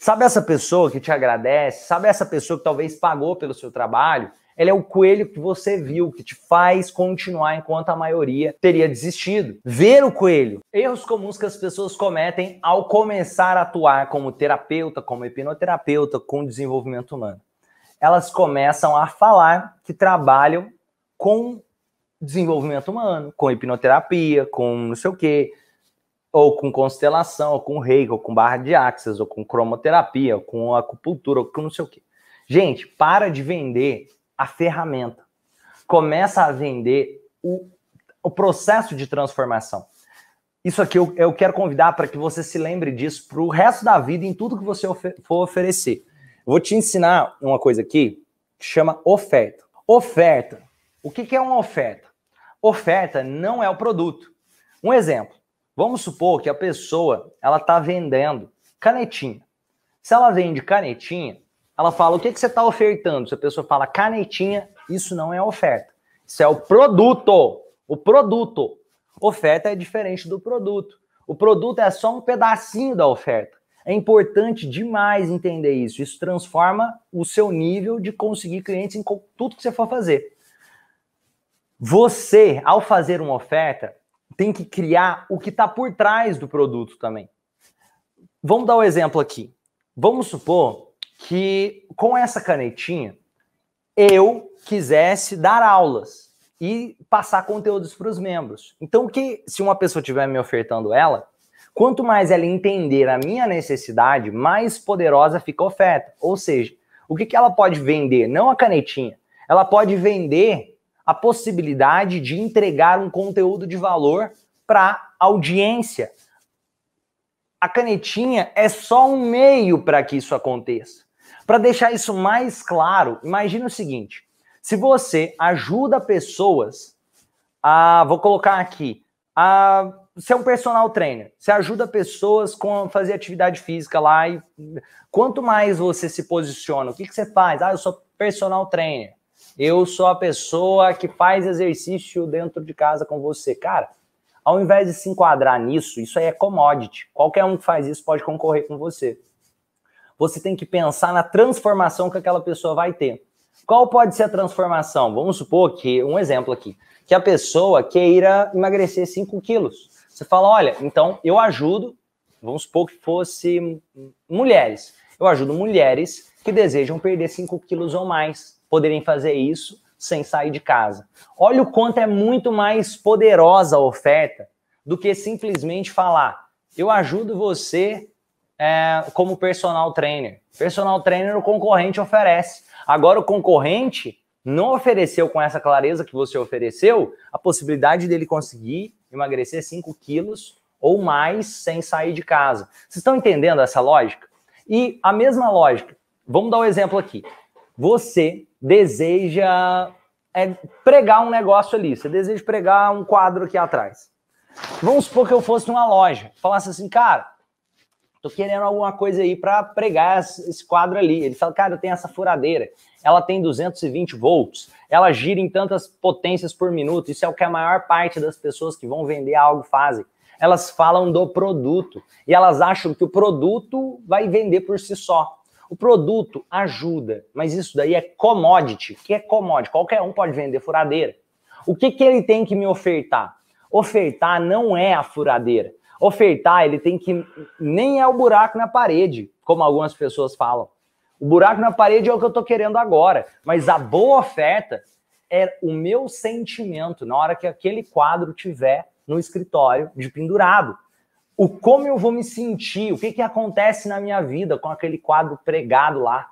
Sabe essa pessoa que te agradece? Sabe essa pessoa que talvez pagou pelo seu trabalho? Ela é o coelho que você viu, que te faz continuar enquanto a maioria teria desistido. Ver o coelho. Erros comuns que as pessoas cometem ao começar a atuar como terapeuta, como hipnoterapeuta, com desenvolvimento humano. Elas começam a falar que trabalham com desenvolvimento humano, com hipnoterapia, com não sei o quê, ou com constelação, ou com reiki, ou com barra de axis, ou com cromoterapia, ou com acupuntura, ou com não sei o quê. Gente, para de vender a ferramenta. Começa a vender o, o processo de transformação. Isso aqui eu, eu quero convidar para que você se lembre disso para o resto da vida em tudo que você ofer for oferecer. vou te ensinar uma coisa aqui que chama oferta. Oferta. O que, que é uma oferta? Oferta não é o produto. Um exemplo. Vamos supor que a pessoa ela está vendendo canetinha. Se ela vende canetinha, ela fala o que, que você está ofertando. Se a pessoa fala canetinha, isso não é oferta. Isso é o produto. O produto. Oferta é diferente do produto. O produto é só um pedacinho da oferta. É importante demais entender isso. Isso transforma o seu nível de conseguir clientes em tudo que você for fazer. Você, ao fazer uma oferta, tem que criar o que está por trás do produto também. Vamos dar um exemplo aqui. Vamos supor que com essa canetinha eu quisesse dar aulas e passar conteúdos para os membros. Então, que se uma pessoa estiver me ofertando ela, quanto mais ela entender a minha necessidade, mais poderosa fica a oferta. Ou seja, o que, que ela pode vender? Não a canetinha. Ela pode vender a possibilidade de entregar um conteúdo de valor para audiência. A canetinha é só um meio para que isso aconteça. Para deixar isso mais claro, imagine o seguinte: se você ajuda pessoas a, vou colocar aqui, a ser é um personal trainer, você ajuda pessoas com a fazer atividade física lá e quanto mais você se posiciona, o que, que você faz? Ah, eu sou personal trainer eu sou a pessoa que faz exercício dentro de casa com você. Cara, ao invés de se enquadrar nisso, isso aí é commodity. Qualquer um que faz isso pode concorrer com você. Você tem que pensar na transformação que aquela pessoa vai ter. Qual pode ser a transformação? Vamos supor que, um exemplo aqui, que a pessoa queira emagrecer 5 quilos. Você fala, olha, então eu ajudo, vamos supor que fosse mulheres. Eu ajudo mulheres que desejam perder 5 quilos ou mais poderem fazer isso sem sair de casa. Olha o quanto é muito mais poderosa a oferta do que simplesmente falar: eu ajudo você é, como personal trainer. Personal trainer o concorrente oferece. Agora o concorrente não ofereceu com essa clareza que você ofereceu a possibilidade dele conseguir emagrecer 5 quilos ou mais sem sair de casa. Vocês estão entendendo essa lógica? E a mesma lógica, vamos dar um exemplo aqui você deseja é, pregar um negócio ali, você deseja pregar um quadro aqui atrás. Vamos supor que eu fosse numa loja, falasse assim, cara, tô querendo alguma coisa aí para pregar esse quadro ali. Ele fala, cara, eu tenho essa furadeira, ela tem 220 volts, ela gira em tantas potências por minuto, isso é o que a maior parte das pessoas que vão vender algo fazem. Elas falam do produto e elas acham que o produto vai vender por si só. O produto ajuda, mas isso daí é commodity. O que é commodity? Qualquer um pode vender furadeira. O que, que ele tem que me ofertar? Ofertar não é a furadeira. Ofertar, ele tem que. Nem é o buraco na parede, como algumas pessoas falam. O buraco na parede é o que eu estou querendo agora. Mas a boa oferta é o meu sentimento na hora que aquele quadro tiver no escritório de pendurado o como eu vou me sentir, o que, que acontece na minha vida com aquele quadro pregado lá.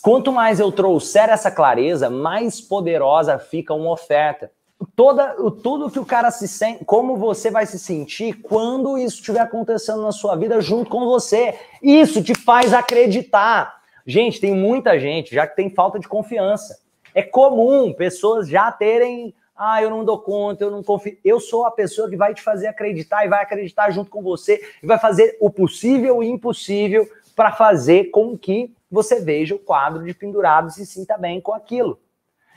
Quanto mais eu trouxer essa clareza, mais poderosa fica uma oferta. Toda, tudo que o cara se sente, como você vai se sentir quando isso estiver acontecendo na sua vida junto com você. Isso te faz acreditar. Gente, tem muita gente já que tem falta de confiança. É comum pessoas já terem ah, eu não dou conta, eu não confio. Eu sou a pessoa que vai te fazer acreditar e vai acreditar junto com você e vai fazer o possível e impossível para fazer com que você veja o quadro de pendurado e se sinta bem com aquilo.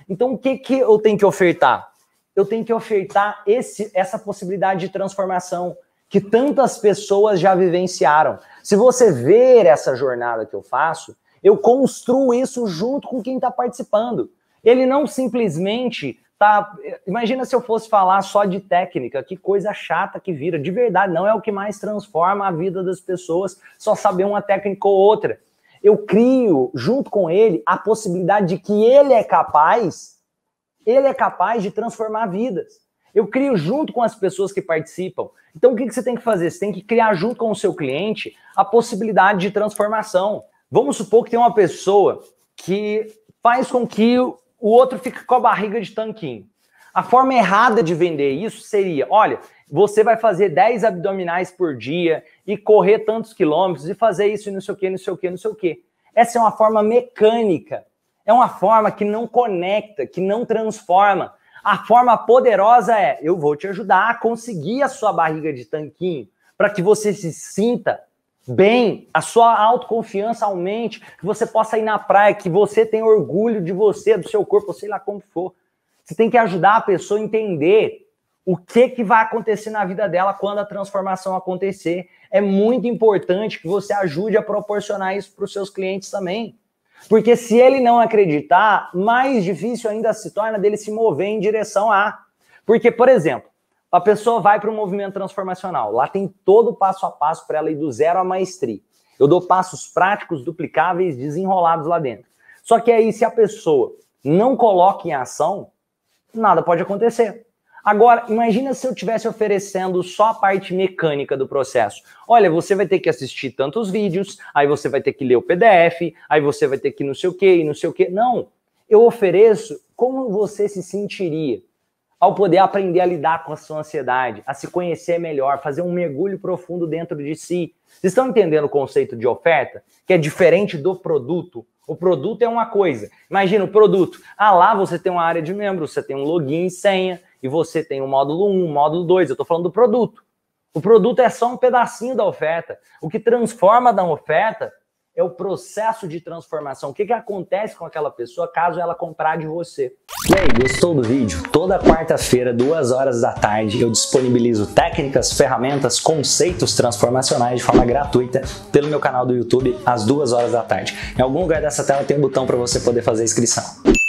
Então, o que, que eu tenho que ofertar? Eu tenho que ofertar esse, essa possibilidade de transformação que tantas pessoas já vivenciaram. Se você ver essa jornada que eu faço, eu construo isso junto com quem está participando. Ele não simplesmente tá. Imagina se eu fosse falar só de técnica, que coisa chata que vira. De verdade, não é o que mais transforma a vida das pessoas, só saber uma técnica ou outra. Eu crio junto com ele a possibilidade de que ele é capaz, ele é capaz de transformar vidas. Eu crio junto com as pessoas que participam. Então, o que, que você tem que fazer? Você tem que criar junto com o seu cliente a possibilidade de transformação. Vamos supor que tem uma pessoa que faz com que o outro fica com a barriga de tanquinho. A forma errada de vender isso seria: olha, você vai fazer 10 abdominais por dia e correr tantos quilômetros e fazer isso e não sei o que, não sei o que, não sei o que. Essa é uma forma mecânica. É uma forma que não conecta, que não transforma. A forma poderosa é: eu vou te ajudar a conseguir a sua barriga de tanquinho para que você se sinta bem, a sua autoconfiança aumente, que você possa ir na praia, que você tenha orgulho de você, do seu corpo, sei lá como for. Você tem que ajudar a pessoa a entender o que, que vai acontecer na vida dela quando a transformação acontecer. É muito importante que você ajude a proporcionar isso para os seus clientes também. Porque se ele não acreditar, mais difícil ainda se torna dele se mover em direção a. Porque, por exemplo, a pessoa vai para o movimento transformacional. Lá tem todo o passo a passo para ela ir do zero à maestria. Eu dou passos práticos, duplicáveis, desenrolados lá dentro. Só que aí, se a pessoa não coloca em ação, nada pode acontecer. Agora, imagina se eu estivesse oferecendo só a parte mecânica do processo. Olha, você vai ter que assistir tantos vídeos, aí você vai ter que ler o PDF, aí você vai ter que não sei o quê, não sei o quê. Não, eu ofereço como você se sentiria ao poder aprender a lidar com a sua ansiedade, a se conhecer melhor, fazer um mergulho profundo dentro de si. Vocês estão entendendo o conceito de oferta? Que é diferente do produto. O produto é uma coisa. Imagina o produto. Ah, lá você tem uma área de membro, você tem um login e senha, e você tem o um módulo 1, um módulo 2. Eu estou falando do produto. O produto é só um pedacinho da oferta. O que transforma da oferta é o processo de transformação. O que, que acontece com aquela pessoa caso ela comprar de você. E aí, gostou do vídeo? Toda quarta-feira, duas horas da tarde, eu disponibilizo técnicas, ferramentas, conceitos transformacionais de forma gratuita pelo meu canal do YouTube às duas horas da tarde. Em algum lugar dessa tela tem um botão para você poder fazer inscrição.